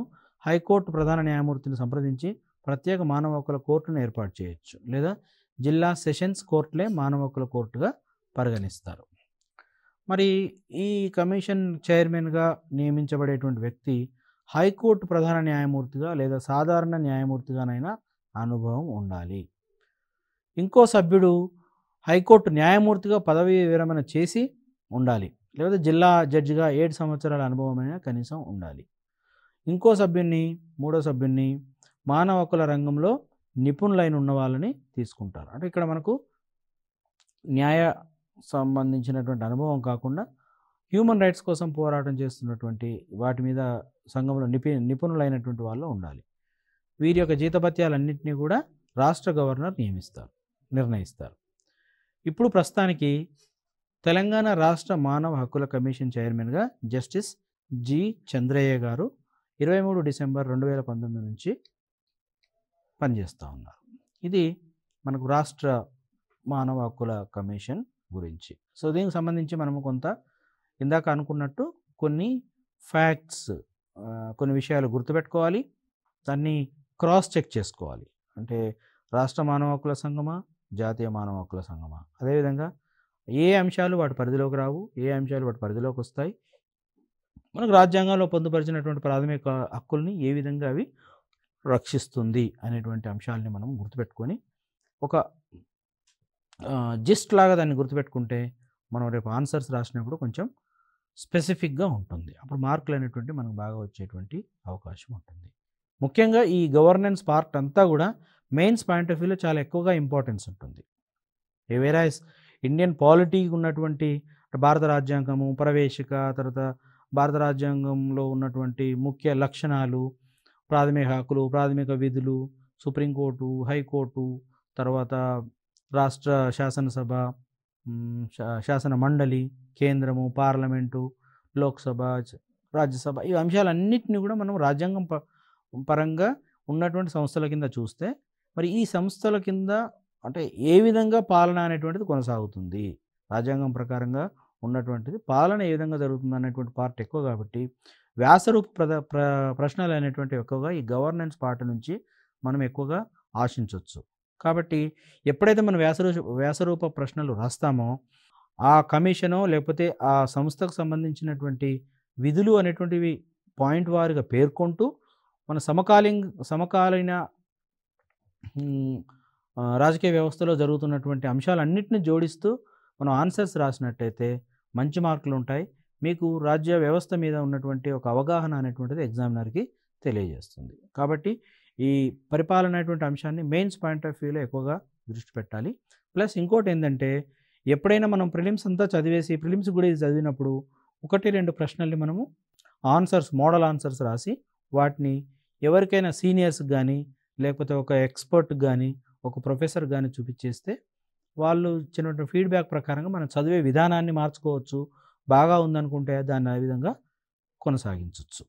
హైకోర్టు ప్రధాన న్యాయమూర్తిని సంప్రదించి ప్రత్యేక మానవ హక్కుల కోర్టును ఏర్పాటు చేయొచ్చు లేదా జిల్లా సెషన్స్ కోర్టులే మానవ హక్కుల కోర్టుగా పరిగణిస్తారు మరి ఈ కమిషన్ చైర్మన్గా నియమించబడేటువంటి వ్యక్తి హైకోర్టు ప్రధాన న్యాయమూర్తిగా లేదా సాధారణ న్యాయమూర్తిగానైనా అనుభవం ఉండాలి ఇంకో సభ్యుడు హైకోర్టు న్యాయమూర్తిగా పదవీ విరమణ చేసి ఉండాలి లేదా జిల్లా జడ్జిగా ఏడు సంవత్సరాల అనుభవమైనా కనీసం ఉండాలి ఇంకో సభ్యున్ని మూడో సభ్యున్ని మానవ హక్కుల రంగంలో నిపుణులైన ఉన్న వాళ్ళని తీసుకుంటారు అంటే ఇక్కడ మనకు న్యాయ సంబంధించినటువంటి అనుభవం కాకుండా హ్యూమన్ రైట్స్ కోసం పోరాటం చేస్తున్నటువంటి వాటి మీద సంఘంలో నిపు నిపుణులైనటువంటి వాళ్ళు ఉండాలి వీరి యొక్క జీతభత్యాలన్నింటినీ కూడా రాష్ట్ర గవర్నర్ నియమిస్తారు నిర్ణయిస్తారు ఇప్పుడు ప్రస్తుతానికి తెలంగాణ రాష్ట్ర మానవ హక్కుల కమిషన్ చైర్మన్గా జస్టిస్ జి చంద్రయ్య గారు ఇరవై మూడు డిసెంబర్ రెండు వేల పంతొమ్మిది నుంచి పనిచేస్తూ ఉన్నారు ఇది మనకు రాష్ట్ర మానవ హక్కుల కమిషన్ గురించి సో దీనికి సంబంధించి మనము కొంత ఇందాక అనుకున్నట్టు కొన్ని ఫ్యాక్ట్స్ కొన్ని విషయాలు గుర్తుపెట్టుకోవాలి దాన్ని క్రాస్ చెక్ చేసుకోవాలి అంటే రాష్ట్ర మానవ హక్కుల సంఘమా జాతీయ మానవ హక్కుల సంఘమా అదేవిధంగా ఏ అంశాలు వాటి పరిధిలోకి రావు ఏ అంశాలు వాటి పరిధిలోకి వస్తాయి మనకు రాజ్యాంగంలో పొందుపరిచినటువంటి ప్రాథమిక హక్కుల్ని ఏ విధంగా అవి రక్షిస్తుంది అనేటువంటి అంశాలని మనం గుర్తుపెట్టుకొని ఒక జిస్ట్ లాగా దాన్ని గుర్తుపెట్టుకుంటే మనం రేపు ఆన్సర్స్ రాసినప్పుడు కొంచెం స్పెసిఫిక్గా ఉంటుంది అప్పుడు మార్కులు అనేటువంటి మనకు బాగా వచ్చేటువంటి అవకాశం ఉంటుంది ముఖ్యంగా ఈ గవర్నెన్స్ పార్ట్ అంతా కూడా మెయిన్స్ పాయింట్ ఆఫ్ వ్యూలో చాలా ఎక్కువగా ఇంపార్టెన్స్ ఉంటుంది వేరాస్ ఇండియన్ పాలిటీకి ఉన్నటువంటి భారత రాజ్యాంగము ప్రవేశిక తర్వాత భారత రాజ్యాంగంలో ఉన్నటువంటి ముఖ్య లక్షణాలు ప్రాథమిక హక్కులు ప్రాథమిక విధులు సుప్రీంకోర్టు హైకోర్టు తర్వాత రాష్ట్ర శాసనసభ శాసన మండలి కేంద్రము పార్లమెంటు లోక్సభ రాజ్యసభ ఈ అంశాలన్నింటినీ కూడా మనం రాజ్యాంగం పరంగా ఉన్నటువంటి సంస్థల కింద చూస్తే మరి ఈ సంస్థల కింద అంటే ఏ విధంగా పాలన అనేటువంటిది కొనసాగుతుంది రాజ్యాంగం ప్రకారంగా ఉన్నటువంటిది పాలన ఏ విధంగా జరుగుతుంది అనేటువంటి పార్ట్ ఎక్కువ కాబట్టి వ్యాసరూప ప్ర ప్రశ్నలు అనేటువంటివి ఎక్కువగా ఈ గవర్నెన్స్ పార్ట్ నుంచి మనం ఎక్కువగా ఆశించవచ్చు కాబట్టి ఎప్పుడైతే మనం వ్యాసరూ వ్యాసరూప ప్రశ్నలు రాస్తామో ఆ కమిషను లేకపోతే ఆ సంస్థకు సంబంధించినటువంటి విధులు అనేటువంటివి పాయింట్ వారిగా పేర్కొంటూ మన సమకాలీన సమకాలీన రాజకీయ వ్యవస్థలో జరుగుతున్నటువంటి అంశాలన్నింటిని జోడిస్తూ మనం ఆన్సర్స్ రాసినట్టయితే మంచి మార్కులు ఉంటాయి మీకు రాజ్య వ్యవస్థ మీద ఉన్నటువంటి ఒక అవగాహన అనేటువంటిది ఎగ్జామినర్కి తెలియజేస్తుంది కాబట్టి ఈ పరిపాలన అనేటువంటి అంశాన్ని మెయిన్స్ పాయింట్ ఆఫ్ వ్యూలో ఎక్కువగా దృష్టి పెట్టాలి ప్లస్ ఇంకోటి ఏంటంటే ఎప్పుడైనా మనం ప్రిలిమ్స్ అంతా చదివేసి ప్రిలిమ్స్ కూడా చదివినప్పుడు ఒకటి రెండు ప్రశ్నల్ని మనము ఆన్సర్స్ మోడల్ ఆన్సర్స్ రాసి వాటిని ఎవరికైనా సీనియర్స్ కానీ లేకపోతే ఒక ఎక్స్పర్ట్ కానీ ఒక ప్రొఫెసర్ కానీ చూపించేస్తే వాళ్ళు ఇచ్చినటువంటి ఫీడ్బ్యాక్ ప్రకారంగా మనం చదివే విధానాన్ని మార్చుకోవచ్చు బాగా ఉందనుకుంటే దాన్ని ఆ విధంగా కొనసాగించవచ్చు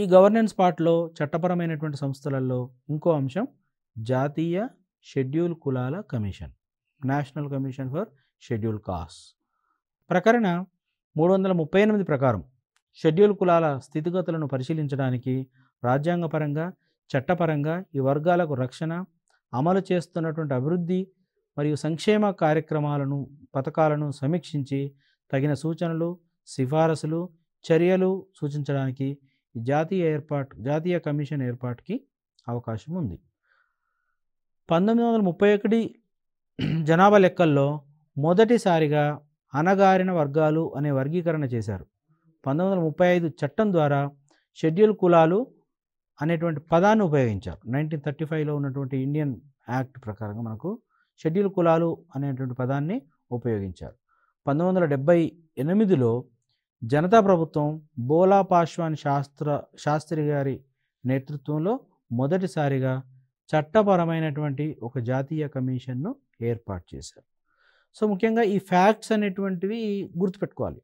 ఈ గవర్నెన్స్ పార్ట్లో చట్టపరమైనటువంటి సంస్థలలో ఇంకో అంశం జాతీయ షెడ్యూల్ కులాల commission national commission for schedule caste ప్రకరణ మూడు వందల ముప్పై ఎనిమిది ప్రకారం షెడ్యూల్ కులాల స్థితిగతులను పరిశీలించడానికి రాజ్యాంగపరంగా చట్టపరంగా ఈ వర్గాలకు రక్షణ అమలు చేస్తున్నటువంటి అభివృద్ధి మరియు సంక్షేమ కార్యక్రమాలను పథకాలను సమీక్షించి తగిన సూచనలు సిఫారసులు చర్యలు సూచించడానికి జాతీయ ఏర్పాటు జాతీయ కమిషన్ ఏర్పాటుకి అవకాశం ఉంది పంతొమ్మిది వందల ముప్పై ఒకటి జనాభా లెక్కల్లో మొదటిసారిగా అనగారిన వర్గాలు అనే వర్గీకరణ చేశారు పంతొమ్మిది వందల ముప్పై ఐదు చట్టం ద్వారా షెడ్యూల్ కులాలు అనేటువంటి పదాన్ని ఉపయోగించారు నైన్టీన్ థర్టీ ఫైవ్లో ఉన్నటువంటి ఇండియన్ యాక్ట్ ప్రకారంగా మనకు షెడ్యూల్ కులాలు అనేటువంటి పదాన్ని ఉపయోగించారు పంతొమ్మిది వందల డెబ్బై ఎనిమిదిలో జనతా ప్రభుత్వం బోలా పాశ్వాన్ శాస్త్ర శాస్త్రి గారి నేతృత్వంలో మొదటిసారిగా చట్టపరమైనటువంటి ఒక జాతీయ కమిషన్ను ఏర్పాటు చేశారు సో ముఖ్యంగా ఈ ఫ్యాక్ట్స్ అనేటువంటివి గుర్తుపెట్టుకోవాలి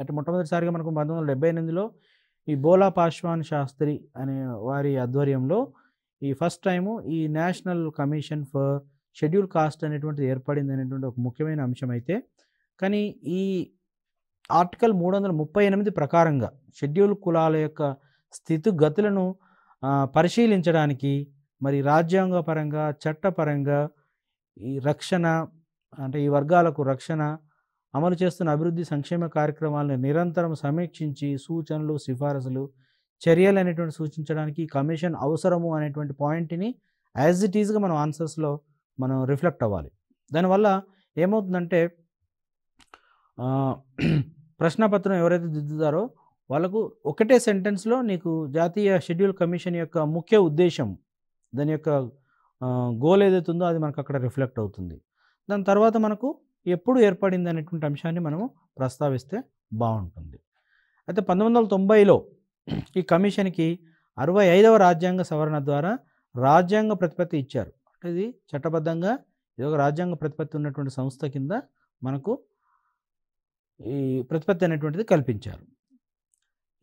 అంటే మొట్టమొదటిసారిగా మనకు పంతొమ్మిది వందల డెబ్బై ఎనిమిదిలో ఈ బోలా పాశ్వాన్ శాస్త్రి అనే వారి ఆధ్వర్యంలో ఈ ఫస్ట్ టైము ఈ national commission for schedule caste అనేటువంటిది ఏర్పడింది అనేటువంటి ఒక ముఖ్యమైన అంశం అయితే కానీ ఈ ఆర్టికల్ మూడు వందల ముప్పై ఎనిమిది ప్రకారంగా షెడ్యూల్ కులాల యొక్క స్థితిగతులను పరిశీలించడానికి మరి రాజ్యాంగపరంగా చట్టపరంగా ఈ రక్షణ అంటే ఈ వర్గాలకు రక్షణ అమలు చేస్తున్న అభివృద్ధి సంక్షేమ కార్యక్రమాలను నిరంతరం సమీక్షించి సూచనలు సిఫారసులు చర్యలు అనేటువంటి సూచించడానికి కమిషన్ అవసరము అనేటువంటి పాయింట్ని యాజ్ ఇట్ ఈజ్గా మనం ఆన్సర్స్లో మనం రిఫ్లెక్ట్ అవ్వాలి దానివల్ల ఏమవుతుందంటే ప్రశ్నపత్రం ఎవరైతే దిద్దుతారో వాళ్ళకు ఒకటే సెంటెన్స్లో నీకు జాతీయ షెడ్యూల్ కమిషన్ యొక్క ముఖ్య ఉద్దేశం దాని యొక్క గోల్ ఏదైతే ఉందో అది మనకు అక్కడ రిఫ్లెక్ట్ అవుతుంది దాని తర్వాత మనకు ఎప్పుడు ఏర్పడింది అనేటువంటి అంశాన్ని మనము ప్రస్తావిస్తే బాగుంటుంది అయితే పంతొమ్మిది వందల తొంభైలో ఈ కమిషన్కి అరవై ఐదవ రాజ్యాంగ సవరణ ద్వారా రాజ్యాంగ ప్రతిపత్తి ఇచ్చారు అంటే ఇది చట్టబద్ధంగా ఇది ఒక రాజ్యాంగ ప్రతిపత్తి ఉన్నటువంటి సంస్థ కింద మనకు ఈ ప్రతిపత్తి అనేటువంటిది కల్పించారు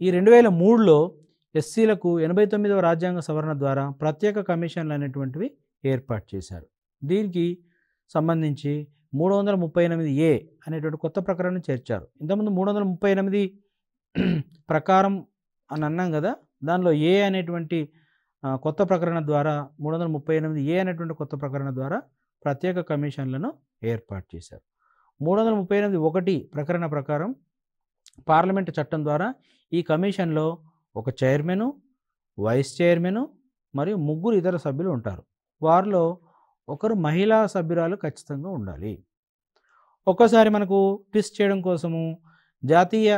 ఈ రెండు వేల మూడులో ఎస్సీలకు ఎనభై తొమ్మిదవ రాజ్యాంగ సవరణ ద్వారా ప్రత్యేక కమిషన్లు అనేటువంటివి ఏర్పాటు చేశారు దీనికి సంబంధించి మూడు వందల ముప్పై ఎనిమిది ఏ అనేటువంటి కొత్త ప్రకరణను చేర్చారు ఇంతకుముందు మూడు వందల ముప్పై ఎనిమిది ప్రకారం అని అన్నాం కదా దానిలో ఏ అనేటువంటి కొత్త ప్రకరణ ద్వారా మూడు వందల ముప్పై ఎనిమిది ఏ అనేటువంటి కొత్త ప్రకరణ ద్వారా ప్రత్యేక కమిషన్లను ఏర్పాటు చేశారు మూడు వందల ముప్పై ఎనిమిది ఒకటి ప్రకరణ ప్రకారం పార్లమెంటు చట్టం ద్వారా ఈ కమిషన్లో ఒక చైర్మను వైస్ చైర్మను మరియు ముగ్గురు ఇతర సభ్యులు ఉంటారు వారిలో ఒకరు మహిళా సభ్యురాలు ఖచ్చితంగా ఉండాలి ఒక్కసారి మనకు ట్విస్ట్ చేయడం కోసము జాతీయ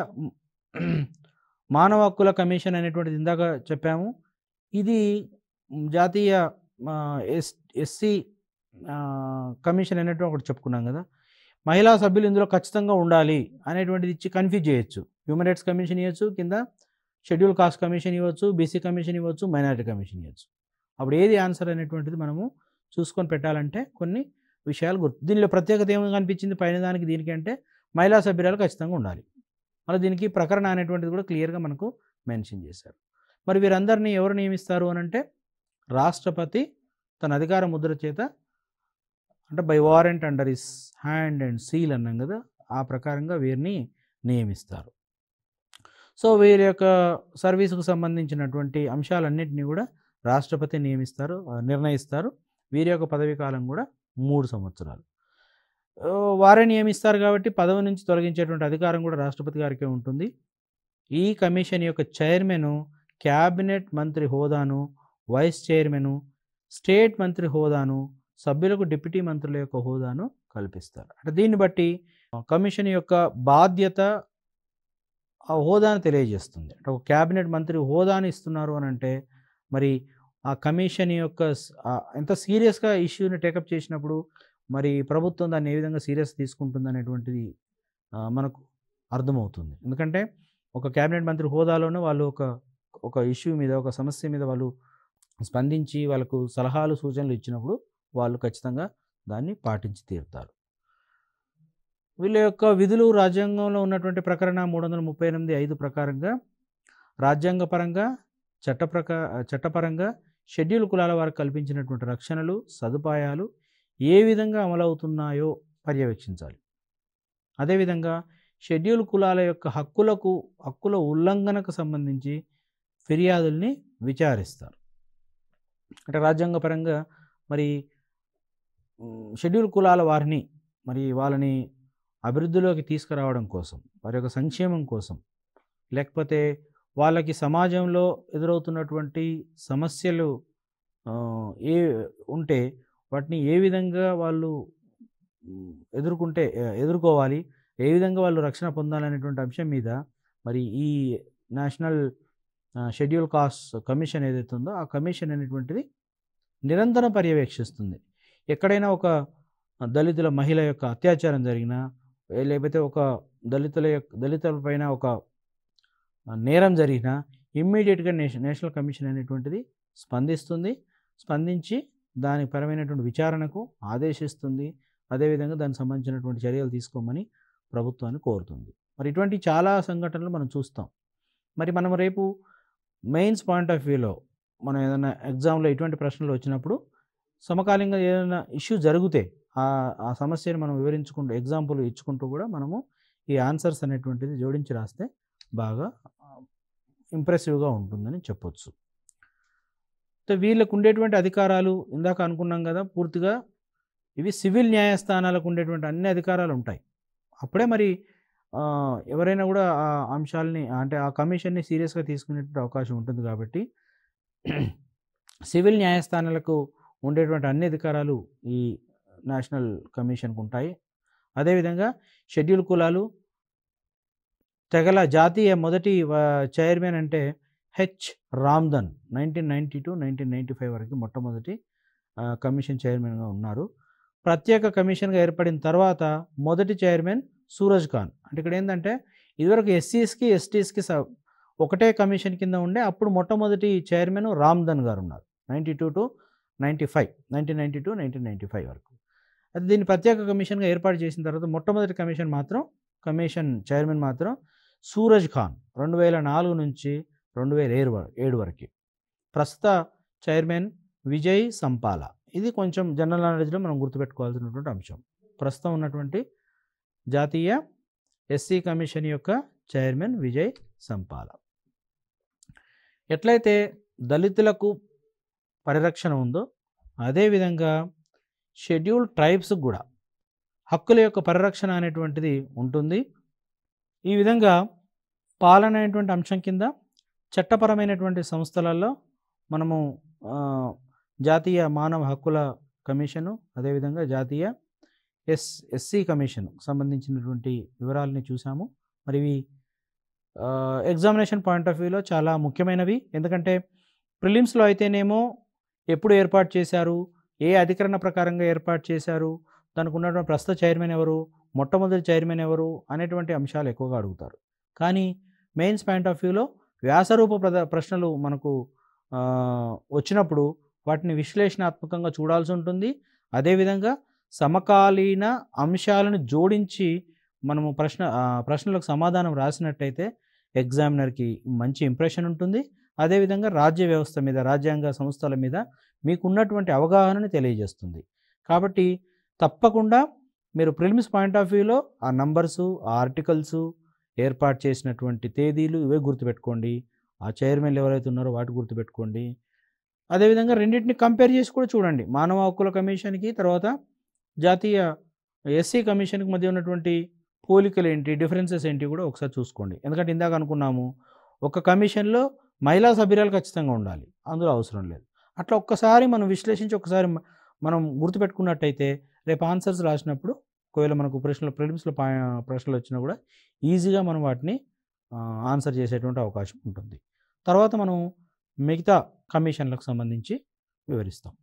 మానవ హక్కుల కమిషన్ అనేటువంటిది ఇందాక చెప్పాము ఇది జాతీయ ఎస్ ఎస్సీ కమిషన్ అనేటువంటి ఒకటి చెప్పుకున్నాం కదా మహిళా సభ్యులు ఇందులో ఖచ్చితంగా ఉండాలి అనేటువంటిది ఇచ్చి కన్ఫ్యూజ్ చేయొచ్చు హ్యూమన్ రైట్స్ కమిషన్ ఇవ్వచ్చు కింద షెడ్యూల్ కాస్ట్ కమిషన్ ఇవ్వచ్చు బీసీ కమిషన్ ఇవ్వచ్చు మైనారిటీ కమిషన్ ఇవ్వచ్చు అప్పుడు ఏది ఆన్సర్ అనేటువంటిది మనము చూసుకొని పెట్టాలంటే కొన్ని విషయాలు గుర్తు దీనిలో ప్రత్యేకత ఏమి కనిపించింది పైన దానికి దీనికంటే మహిళా సభ్యురాలు ఖచ్చితంగా ఉండాలి మళ్ళీ దీనికి ప్రకరణ అనేటువంటిది కూడా క్లియర్గా మనకు మెన్షన్ చేశారు మరి వీరందరినీ ఎవరు నియమిస్తారు అనంటే రాష్ట్రపతి తన అధికార ముద్ర చేత అంటే by warrant under his hand and seal అన్నాం కదా ఆ ప్రకారంగా వీరిని నియమిస్తారు సో వీరి యొక్క సర్వీసుకు సంబంధించినటువంటి అంశాలన్నింటినీ కూడా రాష్ట్రపతి నియమిస్తారు నిర్ణయిస్తారు వీరి యొక్క పదవీ కాలం కూడా మూడు సంవత్సరాలు వారే నియమిస్తారు కాబట్టి పదవి నుంచి తొలగించేటువంటి అధికారం కూడా రాష్ట్రపతి గారికే ఉంటుంది ఈ కమిషన్ యొక్క చైర్మను క్యాబినెట్ మంత్రి హోదాను వైస్ చైర్మను స్టేట్ మంత్రి హోదాను సభ్యులకు డిప్యూటీ మంత్రుల యొక్క హోదాను కల్పిస్తారు అంటే దీన్ని బట్టి కమిషన్ యొక్క బాధ్యత ఆ హోదాను తెలియజేస్తుంది అంటే ఒక క్యాబినెట్ మంత్రి హోదాను ఇస్తున్నారు అని అంటే మరి ఆ కమిషన్ యొక్క ఎంత సీరియస్గా ఇష్యూని టేకప్ చేసినప్పుడు మరి ప్రభుత్వం దాన్ని ఏ విధంగా సీరియస్ తీసుకుంటుంది అనేటువంటిది మనకు అర్థమవుతుంది ఎందుకంటే ఒక క్యాబినెట్ మంత్రి హోదాలోనే వాళ్ళు ఒక ఒక ఇష్యూ మీద ఒక సమస్య మీద వాళ్ళు స్పందించి వాళ్ళకు సలహాలు సూచనలు ఇచ్చినప్పుడు వాళ్ళు ఖచ్చితంగా దాన్ని పాటించి తీరుతారు వీళ్ళ యొక్క విధులు రాజ్యాంగంలో ఉన్నటువంటి ప్రకరణ మూడు వందల ముప్పై ఎనిమిది ఐదు ప్రకారంగా రాజ్యాంగపరంగా చట్ట ప్రకా చట్టపరంగా షెడ్యూల్ కులాల వారికి కల్పించినటువంటి రక్షణలు సదుపాయాలు ఏ విధంగా అమలవుతున్నాయో పర్యవేక్షించాలి అదేవిధంగా షెడ్యూల్ కులాల యొక్క హక్కులకు హక్కుల ఉల్లంఘనకు సంబంధించి ఫిర్యాదుల్ని విచారిస్తారు అంటే రాజ్యాంగపరంగా మరి షెడ్యూల్ కులాల వారిని మరి వాళ్ళని అభివృద్ధిలోకి తీసుకురావడం కోసం వారి యొక్క సంక్షేమం కోసం లేకపోతే వాళ్ళకి సమాజంలో ఎదురవుతున్నటువంటి సమస్యలు ఏ ఉంటే వాటిని ఏ విధంగా వాళ్ళు ఎదుర్కొంటే ఎదుర్కోవాలి ఏ విధంగా వాళ్ళు రక్షణ పొందాలనేటువంటి అంశం మీద మరి ఈ నేషనల్ షెడ్యూల్ కాస్ట్ కమిషన్ ఏదైతే ఉందో ఆ కమిషన్ అనేటువంటిది నిరంతరం పర్యవేక్షిస్తుంది ఎక్కడైనా ఒక దళితుల మహిళ యొక్క అత్యాచారం జరిగినా లేకపోతే ఒక దళితుల యొక్క దళితులపైన ఒక నేరం జరిగినా ఇమ్మీడియట్గా నేషనల్ కమిషన్ అనేటువంటిది స్పందిస్తుంది స్పందించి దాని పరమైనటువంటి విచారణకు ఆదేశిస్తుంది అదేవిధంగా దానికి సంబంధించినటువంటి చర్యలు తీసుకోమని ప్రభుత్వాన్ని కోరుతుంది మరి ఇటువంటి చాలా సంఘటనలు మనం చూస్తాం మరి మనం రేపు మెయిన్స్ పాయింట్ ఆఫ్ వ్యూలో మనం ఏదైనా ఎగ్జామ్లో ఇటువంటి ప్రశ్నలు వచ్చినప్పుడు సమకాలీనంగా ఏదైనా ఇష్యూ జరిగితే ఆ సమస్యను మనం వివరించుకుంటూ ఎగ్జాంపుల్ ఇచ్చుకుంటూ కూడా మనము ఈ ఆన్సర్స్ అనేటువంటిది జోడించి రాస్తే బాగా ఇంప్రెసివ్గా ఉంటుందని చెప్పొచ్చు వీళ్ళకు ఉండేటువంటి అధికారాలు ఇందాక అనుకున్నాం కదా పూర్తిగా ఇవి సివిల్ న్యాయస్థానాలకు ఉండేటువంటి అన్ని అధికారాలు ఉంటాయి అప్పుడే మరి ఎవరైనా కూడా ఆ అంశాలని అంటే ఆ కమిషన్ని సీరియస్గా తీసుకునేటువంటి అవకాశం ఉంటుంది కాబట్టి సివిల్ న్యాయస్థానాలకు ఉండేటువంటి అన్ని అధికారాలు ఈ నేషనల్ కమిషన్కు ఉంటాయి అదేవిధంగా షెడ్యూల్ కులాలు తెగల జాతీయ మొదటి చైర్మన్ అంటే H Ramdhan nineteen ninety two nineteen ninety five వరకు మొట్టమొదటి కమిషన్ చైర్మన్గా ఉన్నారు ప్రత్యేక కమిషన్గా ఏర్పడిన తర్వాత మొదటి చైర్మన్ సూరజ్ ఖాన్ అంటే ఇక్కడ ఏంటంటే ఇదివరకు ఎస్సీస్కి ఎస్టీస్కి ఒకటే కమిషన్ కింద ఉండే అప్పుడు మొట్టమొదటి చైర్మన్ రామ్ధన్ గారు ఉన్నారు ninety two to ninety five nineteen ninety two nineteen ninety five వరకు అయితే దీన్ని ప్రత్యేక కమిషన్గా ఏర్పాటు చేసిన తర్వాత మొట్టమొదటి కమిషన్ మాత్రం కమిషన్ చైర్మన్ మాత్రం సూరజ్ ఖాన్ రెండు వేల నాలుగు నుంచి రెండు వేల ఏడు ఏడు వరకు ప్రస్తుత చైర్మన్ విజయ్ సంపాల ఇది కొంచెం జనరల్ నాలెడ్జ్లో మనం గుర్తుపెట్టుకోవాల్సినటువంటి అంశం ప్రస్తుతం ఉన్నటువంటి జాతీయ ఎస్సీ కమిషన్ యొక్క చైర్మన్ విజయ్ సంపాల ఎట్లయితే దళితులకు పరిరక్షణ ఉందో అదేవిధంగా షెడ్యూల్ ట్రైబ్స్ కూడా హక్కుల యొక్క పరిరక్షణ అనేటువంటిది ఉంటుంది ఈ విధంగా పాలన అనేటువంటి అంశం కింద చట్టపరమైనటువంటి సంస్థలలో మనము జాతీయ మానవ హక్కుల కమిషను అదేవిధంగా జాతీయ ఎస్ ఎస్సీ కమిషన్ సంబంధించినటువంటి వివరాలని చూసాము మరి ఇవి ఎగ్జామినేషన్ పాయింట్ ఆఫ్ వ్యూలో చాలా ముఖ్యమైనవి ఎందుకంటే ప్రిలిమ్స్లో అయితేనేమో ఎప్పుడు ఏర్పాటు చేశారు ఏ అధికరణ ప్రకారంగా ఏర్పాటు చేశారు తనకు ఉన్నటువంటి ప్రస్తుత చైర్మన్ ఎవరు మొట్టమొదటి చైర్మన్ ఎవరు అనేటువంటి అంశాలు ఎక్కువగా అడుగుతారు కానీ మెయిన్స్ పాయింట్ ఆఫ్ వ్యూలో వ్యాసరూప ప్రశ్నలు మనకు వచ్చినప్పుడు వాటిని విశ్లేషణాత్మకంగా చూడాల్సి ఉంటుంది అదేవిధంగా సమకాలీన అంశాలను జోడించి మనము ప్రశ్న ప్రశ్నలకు సమాధానం రాసినట్టయితే ఎగ్జామినర్కి మంచి ఇంప్రెషన్ ఉంటుంది అదేవిధంగా రాజ్య వ్యవస్థ మీద రాజ్యాంగ సంస్థల మీద మీకున్నటువంటి అవగాహనని తెలియజేస్తుంది కాబట్టి తప్పకుండా మీరు ప్రిలిమ్స్ పాయింట్ ఆఫ్ వ్యూలో ఆ నంబర్సు ఆ ఆర్టికల్సు ఏర్పాటు చేసినటువంటి తేదీలు ఇవే గుర్తుపెట్టుకోండి ఆ చైర్మన్లు ఎవరైతే ఉన్నారో వాటి గుర్తుపెట్టుకోండి అదేవిధంగా రెండింటిని కంపేర్ చేసి కూడా చూడండి మానవ హక్కుల కమిషన్కి తర్వాత జాతీయ ఎస్సీ కమిషన్కి మధ్య ఉన్నటువంటి పోలికలు ఏంటి డిఫరెన్సెస్ ఏంటి కూడా ఒకసారి చూసుకోండి ఎందుకంటే ఇందాక అనుకున్నాము ఒక కమిషన్లో మహిళా సభ్యురాలు ఖచ్చితంగా ఉండాలి అందులో అవసరం లేదు అట్లా ఒక్కసారి మనం విశ్లేషించి ఒకసారి మనం గుర్తుపెట్టుకున్నట్టయితే రేపు ఆన్సర్స్ రాసినప్పుడు ఒకవేళ మనకు ప్రశ్నలు ప్రిలిమ్స్లో ప్రశ్నలు వచ్చినా కూడా ఈజీగా మనం వాటిని ఆన్సర్ చేసేటువంటి అవకాశం ఉంటుంది తర్వాత మనం మిగతా కమిషన్లకు సంబంధించి వివరిస్తాం